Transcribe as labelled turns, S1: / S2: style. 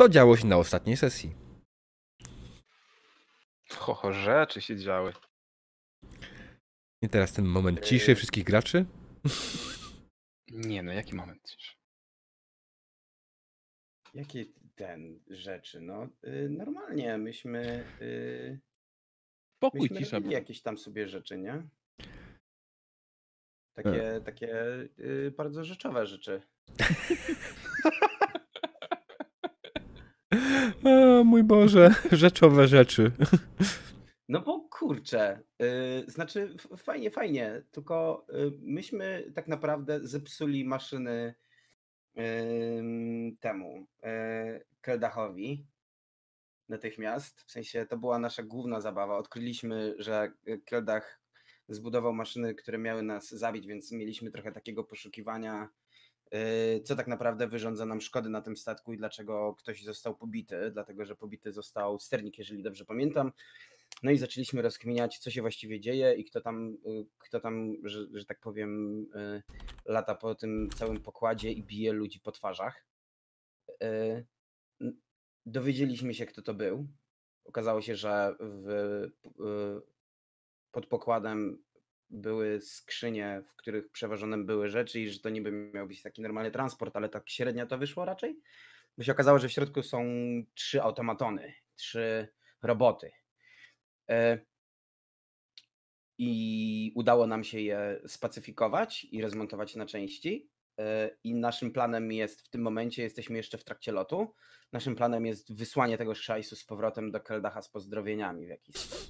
S1: Co działo się na ostatniej sesji? Ho, rzeczy się działy. I teraz ten moment ciszy wszystkich graczy? Nie no, jaki moment ciszy? Jakie ten rzeczy? No, y, normalnie myśmy. Y, Pokój ciszy. Jakieś tam sobie rzeczy, nie? Tak. Takie, takie y, bardzo rzeczowe rzeczy. mój Boże, rzeczowe rzeczy. No bo kurczę, yy, znaczy fajnie, fajnie, tylko yy, myśmy tak naprawdę zepsuli maszyny yy, temu y, Keldachowi natychmiast. W sensie to była nasza główna zabawa. Odkryliśmy, że Keldach zbudował maszyny, które miały nas zabić, więc mieliśmy trochę takiego poszukiwania Y, co tak naprawdę wyrządza nam szkody na tym statku i dlaczego ktoś został pobity, dlatego że pobity został sternik, jeżeli dobrze pamiętam. No i zaczęliśmy rozkminiać, co się właściwie dzieje i kto tam, y, kto tam że, że tak powiem, y, lata po tym całym pokładzie i bije ludzi po twarzach. Dowiedzieliśmy się, kto to był. Okazało się, że w, pod pokładem były skrzynie, w których przeważone były rzeczy i że to niby miał być taki normalny transport, ale tak średnio to wyszło raczej. Bo się okazało, że w środku są trzy automatony, trzy roboty. E, I udało nam się je spacyfikować i rozmontować na części. E, I naszym planem jest w tym momencie, jesteśmy jeszcze w trakcie lotu. Naszym planem jest wysłanie tego szajsu z powrotem do Keldacha z pozdrowieniami w jakiś sposób.